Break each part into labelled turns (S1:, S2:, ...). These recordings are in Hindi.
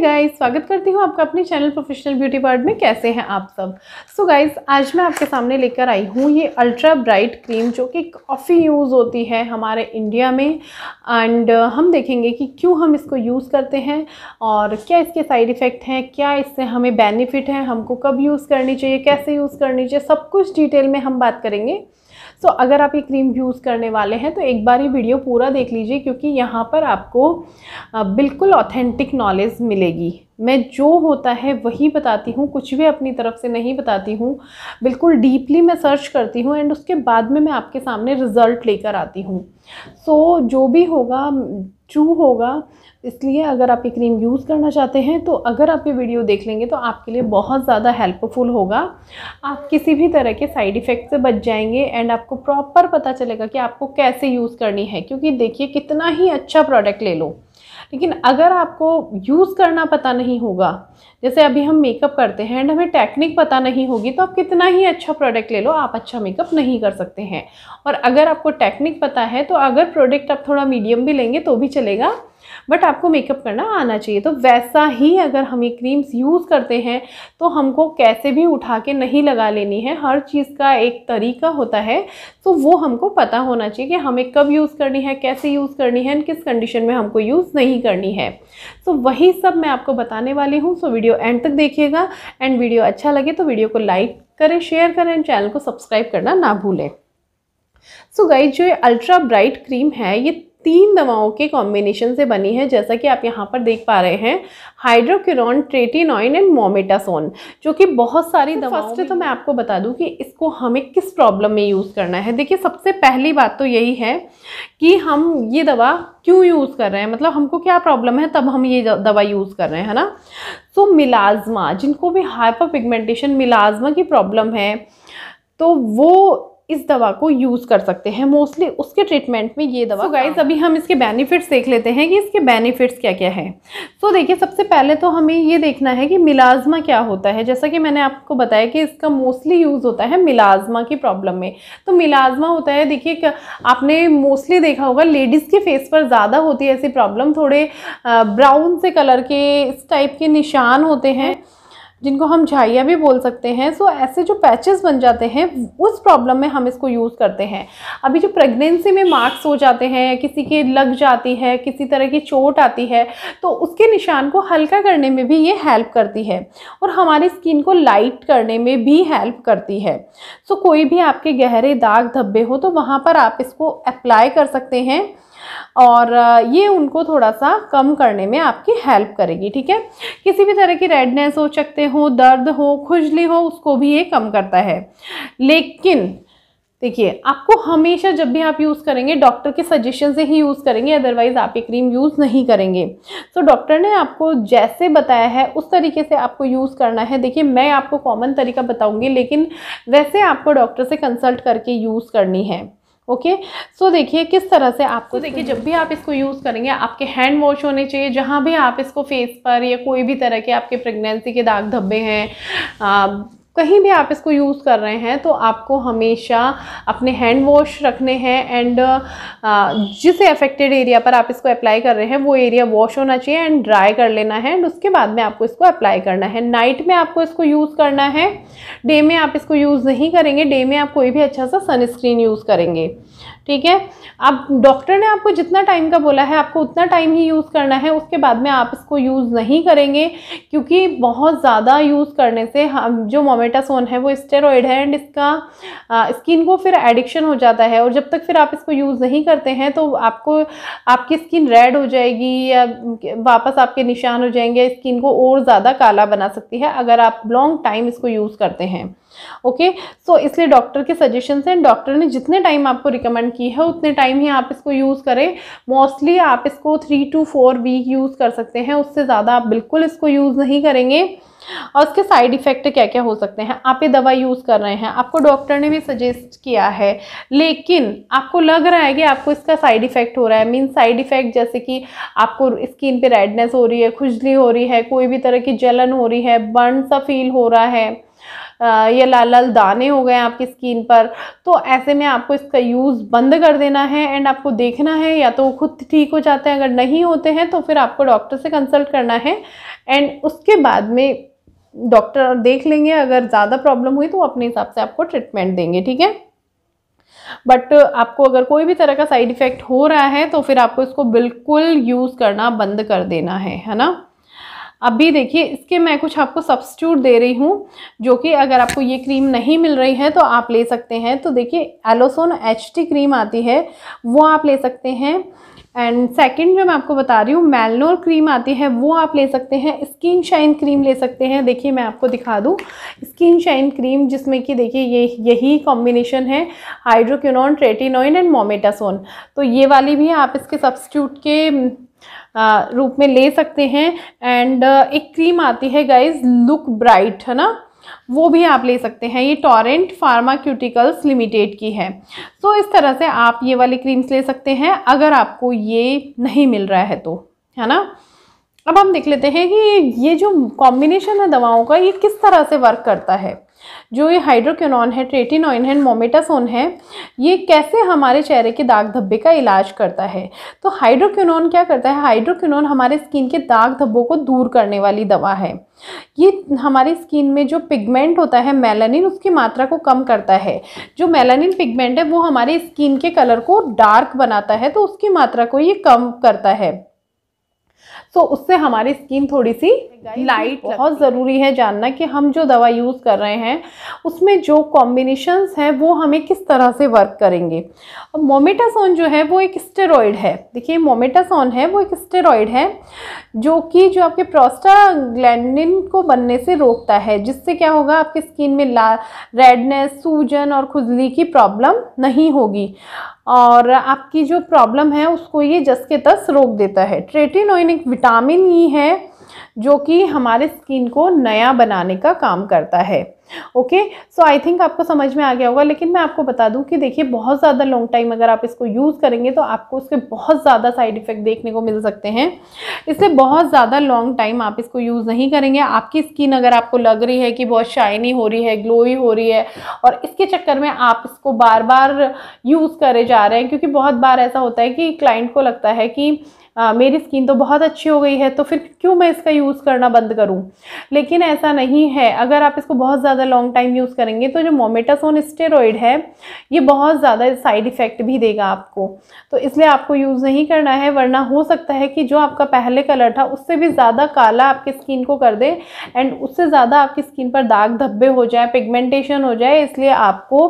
S1: गाइस स्वागत करती हूँ आपका अपने चैनल प्रोफेशनल ब्यूटी पार्ट में कैसे हैं आप सब सो so गाइस आज मैं आपके सामने लेकर आई हूँ ये अल्ट्रा ब्राइट क्रीम जो कि काफ़ी यूज़ होती है हमारे इंडिया में एंड uh, हम देखेंगे कि क्यों हम इसको यूज़ करते हैं और क्या इसके साइड इफ़ेक्ट हैं क्या इससे हमें बेनिफिट है हमको कब यूज़ करनी चाहिए कैसे यूज़ करनी चाहिए सब कुछ डिटेल में हम बात करेंगे सो अगर आप ये क्रीम यूज़ करने वाले हैं तो एक बार ये वीडियो पूरा देख लीजिए क्योंकि यहाँ पर आपको बिल्कुल ऑथेंटिक नॉलेज मिलेगी मैं जो होता है वही बताती हूँ कुछ भी अपनी तरफ से नहीं बताती हूँ बिल्कुल डीपली मैं सर्च करती हूँ एंड उसके बाद में मैं आपके सामने रिज़ल्ट लेकर आती हूँ सो so, जो भी होगा ट्रू होगा इसलिए अगर आप ये क्रीम यूज़ करना चाहते हैं तो अगर आप ये वीडियो देख लेंगे तो आपके लिए बहुत ज़्यादा हेल्पफुल होगा आप किसी भी तरह के साइड इफ़ेक्ट से बच जाएंगे एंड आपको प्रॉपर पता चलेगा कि आपको कैसे यूज़ करनी है क्योंकि देखिए कितना ही अच्छा प्रोडक्ट ले लो लेकिन अगर आपको यूज़ करना पता नहीं होगा जैसे अभी हम मेकअप करते हैं एंड हमें टेक्निक पता नहीं होगी तो आप कितना ही अच्छा प्रोडक्ट ले लो आप अच्छा मेकअप नहीं कर सकते हैं और अगर आपको टेक्निक पता है तो अगर प्रोडक्ट आप थोड़ा मीडियम भी लेंगे तो भी चलेगा बट आपको मेकअप करना आना चाहिए तो वैसा ही अगर हम ये क्रीम्स यूज़ करते हैं तो हमको कैसे भी उठा के नहीं लगा लेनी है हर चीज़ का एक तरीका होता है तो वो हमको पता होना चाहिए कि हमें कब यूज़ करनी है कैसे यूज़ करनी है किस कंडीशन में हमको यूज़ नहीं करनी है तो वही सब मैं आपको बताने वाली हूँ सो वीडियो एंड तक देखिएगा एंड वीडियो अच्छा लगे तो वीडियो को लाइक करें शेयर करें एंड चैनल को सब्सक्राइब करना ना भूलें सो so गाइज जो ये अल्ट्रा ब्राइट क्रीम है ये तीन दवाओं के कॉम्बिनेशन से बनी है जैसा कि आप यहाँ पर देख पा रहे हैं हाइड्रोक्यूरॉन ट्रेटिनॉइन एंड मोमेटासोन जो कि बहुत सारी दवा तो दवाओं फर्स्ट तो मैं आपको बता दूँ कि इसको हमें किस प्रॉब्लम में यूज़ करना है देखिए सबसे पहली बात तो यही है कि हम ये दवा क्यों यूज़ कर रहे हैं मतलब हमको क्या प्रॉब्लम है तब हम ये दवा यूज़ कर रहे हैं है ना सो तो मिलाजमा जिनको भी हाइपर पिगमेंटेशन मिलाजमा की प्रॉब्लम है तो वो इस दवा को यूज़ कर सकते हैं मोस्टली उसके ट्रीटमेंट में ये दवा so अभी हम इसके बेनिफिट्स देख लेते हैं कि इसके बेनिफिट्स क्या क्या है सो so देखिए सबसे पहले तो हमें ये देखना है कि मिलाजमा क्या होता है जैसा कि मैंने आपको बताया कि इसका मोस्टली यूज़ होता है मिलाजमा की प्रॉब्लम में तो मिलाजमा होता है देखिए आपने मोस्टली देखा होगा लेडीज़ के फेस पर ज़्यादा होती है ऐसी प्रॉब्लम थोड़े ब्राउन से कलर के इस टाइप के निशान होते हैं जिनको हम झाइया भी बोल सकते हैं सो ऐसे जो पैचेस बन जाते हैं उस प्रॉब्लम में हम इसको यूज़ करते हैं अभी जो प्रेगनेंसी में मार्क्स हो जाते हैं किसी के लग जाती है किसी तरह की चोट आती है तो उसके निशान को हल्का करने में भी ये हेल्प करती है और हमारी स्किन को लाइट करने में भी हेल्प करती है सो कोई भी आपके गहरे दाग धब्बे हो तो वहाँ पर आप इसको अप्लाई कर सकते हैं और ये उनको थोड़ा सा कम करने में आपकी हेल्प करेगी ठीक है किसी भी तरह की रेडनेस हो चकते हो दर्द हो खुजली हो उसको भी ये कम करता है लेकिन देखिए आपको हमेशा जब भी आप यूज़ करेंगे डॉक्टर के सजेशन से ही यूज़ करेंगे अदरवाइज़ आप ये क्रीम यूज़ नहीं करेंगे तो so, डॉक्टर ने आपको जैसे बताया है उस तरीके से आपको यूज़ करना है देखिए मैं आपको कॉमन तरीका बताऊंगी लेकिन वैसे आपको डॉक्टर से कंसल्ट करके यूज़ करनी है ओके सो देखिए किस तरह से आपको तो देखिए जब भी आप इसको यूज़ करेंगे आपके हैंड वॉश होने चाहिए जहाँ भी आप इसको फेस पर या कोई भी तरह के आपके प्रेगनेंसी के दाग धब्बे हैं कहीं भी आप इसको यूज़ कर रहे हैं तो आपको हमेशा अपने हैंड वॉश रखने हैं एंड जिस अफेक्टेड एरिया पर आप इसको अप्लाई कर रहे हैं वो एरिया वॉश होना चाहिए एंड ड्राई कर लेना है एंड उसके बाद में आपको इसको अप्लाई करना है नाइट में आपको इसको यूज़ करना है डे में आप इसको यूज़ नहीं करेंगे डे में आप कोई भी अच्छा सा सनस्क्रीन यूज़ करेंगे ठीक है अब डॉक्टर ने आपको जितना टाइम का बोला है आपको उतना टाइम ही यूज़ करना है उसके बाद में आप इसको यूज़ नहीं करेंगे क्योंकि बहुत ज़्यादा यूज़ करने से हम जो मोमेटासोन है वो स्टेरॉयड है एंड इसका स्किन को फिर एडिक्शन हो जाता है और जब तक फिर आप इसको यूज़ नहीं करते हैं तो आपको आपकी स्किन रेड हो जाएगी या वापस आपके निशान हो जाएंगे स्किन को और ज़्यादा काला बना सकती है अगर आप लॉन्ग टाइम इसको यूज़ करते हैं ओके सो इसलिए डॉक्टर के सजेशन हैं डॉक्टर ने जितने टाइम आपको रिकमेंड की है उतने टाइम ही आप इसको यूज़ करें मोस्टली आप इसको three two four week use कर सकते हैं उससे ज़्यादा आप बिल्कुल इसको यूज़ नहीं करेंगे और उसके साइड इफ़ेक्ट क्या क्या हो सकते हैं आप ये दवा यूज़ कर रहे हैं आपको डॉक्टर ने भी सजेस्ट किया है लेकिन आपको लग रहा है कि आपको इसका साइड इफ़ेक्ट हो रहा है मीन साइड इफ़ेक्ट जैसे कि आपको स्किन पे रेडनेस हो रही है खुजली हो रही है कोई भी तरह की जलन हो रही है बर्न सा फील हो रहा है या लाल लाल दाने हो गए हैं आपकी स्किन पर तो ऐसे में आपको इसका यूज़ बंद कर देना है एंड आपको देखना है या तो खुद ठीक हो जाते हैं अगर नहीं होते हैं तो फिर आपको डॉक्टर से कंसल्ट करना है एंड उसके बाद में डॉक्टर देख लेंगे अगर ज़्यादा प्रॉब्लम हुई तो अपने हिसाब से आपको ट्रीटमेंट देंगे ठीक है बट आपको अगर कोई भी तरह का साइड इफ़ेक्ट हो रहा है तो फिर आपको इसको बिल्कुल यूज़ करना बंद कर देना है है ना अभी देखिए इसके मैं कुछ आपको सब्सिट्यूट दे रही हूँ जो कि अगर आपको ये क्रीम नहीं मिल रही है तो आप ले सकते हैं तो देखिए एलोसोन एच क्रीम आती है वो आप ले सकते हैं एंड सेकंड जो मैं आपको बता रही हूँ मेलनोर क्रीम आती है वो आप ले सकते हैं स्किन शाइन क्रीम ले सकते हैं देखिए मैं आपको दिखा दूँ स्किन शाइन क्रीम जिसमें कि देखिए ये यही कॉम्बिनेशन है हाइड्रोक्यूनॉन ट्रेटिनोइन एंड मोमेटासोन तो ये वाली भी आप इसके सब्सिट्यूट के रूप में ले सकते हैं एंड एक क्रीम आती है गाइज लुक ब्राइट है ना वो भी आप ले सकते हैं ये टॉरेंट फार्माक्यूटिकल्स लिमिटेड की है सो इस तरह से आप ये वाली क्रीम्स ले सकते हैं अगर आपको ये नहीं मिल रहा है तो है ना अब हम देख लेते हैं कि ये जो कॉम्बिनेशन है दवाओं का ये किस तरह से वर्क करता है जो ये हाइड्रोक्विनॉन है ट्रेटिनोइन है मोमेटासोन है ये कैसे हमारे चेहरे के दाग धब्बे का इलाज करता है तो हाइड्रोक्यूनॉन क्या करता है हाइड्रोक्यूनॉन हमारे स्किन के दाग धब्बों को दूर करने वाली दवा है ये हमारी स्किन में जो पिगमेंट होता है मेलानिन उसकी मात्रा को कम करता है जो मेलानिन पिगमेंट है वो हमारी स्किन के कलर को डार्क बनाता है तो उसकी मात्रा को ये कम करता है सो so, उससे हमारी स्किन थोड़ी सी लाइट बहुत ज़रूरी है जानना कि हम जो दवा यूज़ कर रहे हैं उसमें जो कॉम्बिनेशंस हैं वो हमें किस तरह से वर्क करेंगे अब मोमेटासोन जो है वो एक स्टेरॉयड है देखिए मोमेटासोन है वो एक स्टेरॉयड है जो कि जो आपके ग्लैंडिन को बनने से रोकता है जिससे क्या होगा आपकी स्किन में ला रेडनेस सूजन और खुजली की प्रॉब्लम नहीं होगी और आपकी जो प्रॉब्लम है उसको ये जस के तस रोक देता है ट्रेटिनोइन एक विटामिन ई है जो कि हमारे स्किन को नया बनाने का काम करता है ओके सो आई थिंक आपको समझ में आ गया होगा लेकिन मैं आपको बता दूं कि देखिए बहुत ज़्यादा लॉन्ग टाइम अगर आप इसको यूज़ करेंगे तो आपको उसके बहुत ज़्यादा साइड इफ़ेक्ट देखने को मिल सकते हैं इसलिए बहुत ज़्यादा लॉन्ग टाइम आप इसको यूज़ नहीं करेंगे आपकी स्किन अगर आपको लग रही है कि बहुत शाइनी हो रही है ग्लोई हो रही है और इसके चक्कर में आप इसको बार बार यूज़ करे जा रहे हैं क्योंकि बहुत बार ऐसा होता है कि क्लाइंट को लगता है कि आ, मेरी स्किन तो बहुत अच्छी हो गई है तो फिर क्यों मैं इसका यूज़ करना बंद करूं लेकिन ऐसा नहीं है अगर आप इसको बहुत ज़्यादा लॉन्ग टाइम यूज़ करेंगे तो जो मोमेटासोन स्टेरॉइड है ये बहुत ज़्यादा साइड इफ़ेक्ट भी देगा आपको तो इसलिए आपको यूज़ नहीं करना है वरना हो सकता है कि जो आपका पहले कलर था उससे भी ज़्यादा काला आपकी स्किन को कर दे एंड उससे ज़्यादा आपकी स्किन पर दाग धब्बे हो जाए पिगमेंटेशन हो जाए इसलिए आपको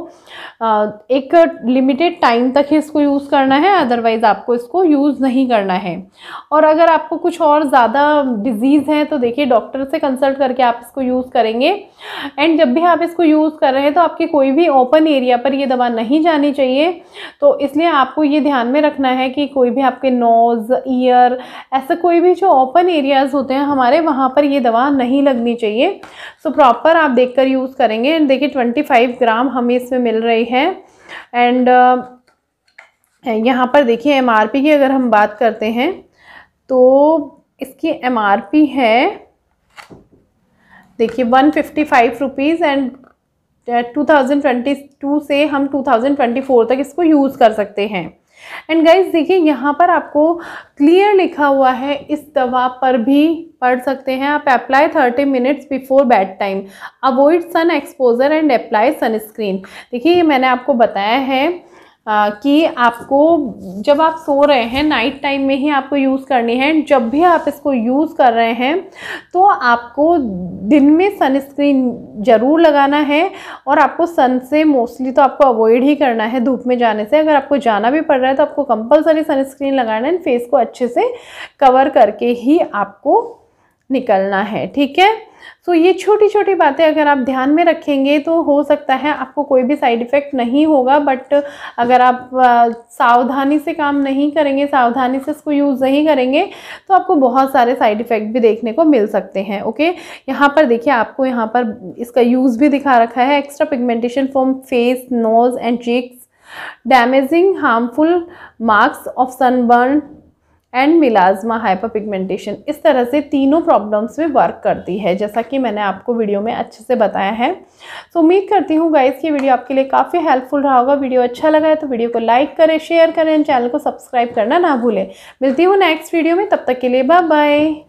S1: एक लिमिटेड टाइम तक ही इसको यूज़ करना है अदरवाइज़ आपको इसको यूज़ नहीं करना है हैं और अगर आपको कुछ और ज़्यादा डिजीज़ है तो देखिए डॉक्टर से कंसल्ट करके आप इसको यूज़ करेंगे एंड जब भी आप इसको यूज़ कर रहे हैं तो आपके कोई भी ओपन एरिया पर ये दवा नहीं जानी चाहिए तो इसलिए आपको ये ध्यान में रखना है कि कोई भी आपके नोज़ ईयर ऐसा कोई भी जो ओपन एरियाज़ होते हैं हमारे वहाँ पर ये दवा नहीं लगनी चाहिए सो so, प्रॉपर आप देख यूज़ करेंगे एंड देखिए ट्वेंटी ग्राम हमें इसमें मिल रही है एंड यहाँ पर देखिए एमआरपी की अगर हम बात करते हैं तो इसकी एमआरपी है देखिए one fifty five rupees and two thousand twenty two से हम टू थाउजेंड ट्वेंटी फोर तक इसको यूज़ कर सकते हैं एंड गाइज देखिए यहाँ पर आपको क्लियर लिखा हुआ है इस दवा पर भी पढ़ सकते हैं आप apply thirty minutes before bed time avoid sun exposure and apply sunscreen देखिए ये मैंने आपको बताया है कि आपको जब आप सो रहे हैं नाइट टाइम में ही आपको यूज़ करनी है जब भी आप इसको यूज़ कर रहे हैं तो आपको दिन में सनस्क्रीन ज़रूर लगाना है और आपको सन से मोस्टली तो आपको अवॉइड ही करना है धूप में जाने से अगर आपको जाना भी पड़ रहा है तो आपको कंपलसरी सनस्क्रीन लगाना है फेस को अच्छे से कवर करके ही आपको निकलना है ठीक है सो ये छोटी छोटी बातें अगर आप ध्यान में रखेंगे तो हो सकता है आपको कोई भी साइड इफ़ेक्ट नहीं होगा बट अगर आप सावधानी से काम नहीं करेंगे सावधानी से इसको यूज़ नहीं करेंगे तो आपको बहुत सारे साइड इफ़ेक्ट भी देखने को मिल सकते हैं ओके यहाँ पर देखिए आपको यहाँ पर इसका यूज़ भी दिखा रखा है extra pigmentation form face nose and cheeks damaging harmful marks of sunburn and melasma hyperpigmentation इस तरह से तीनों प्रॉब्लम्स में वर्क करती है जैसा कि मैंने आपको वीडियो में अच्छे से बताया है तो उम्मीद करती हूँ गाइस ये वीडियो आपके लिए काफ़ी हेल्पफुल रहा होगा वीडियो अच्छा लगा है तो वीडियो को लाइक करें शेयर करें चैनल को सब्सक्राइब करना ना भूलें मिलती हूँ नेक्स्ट वीडियो में तब तक के लिए बाय बाय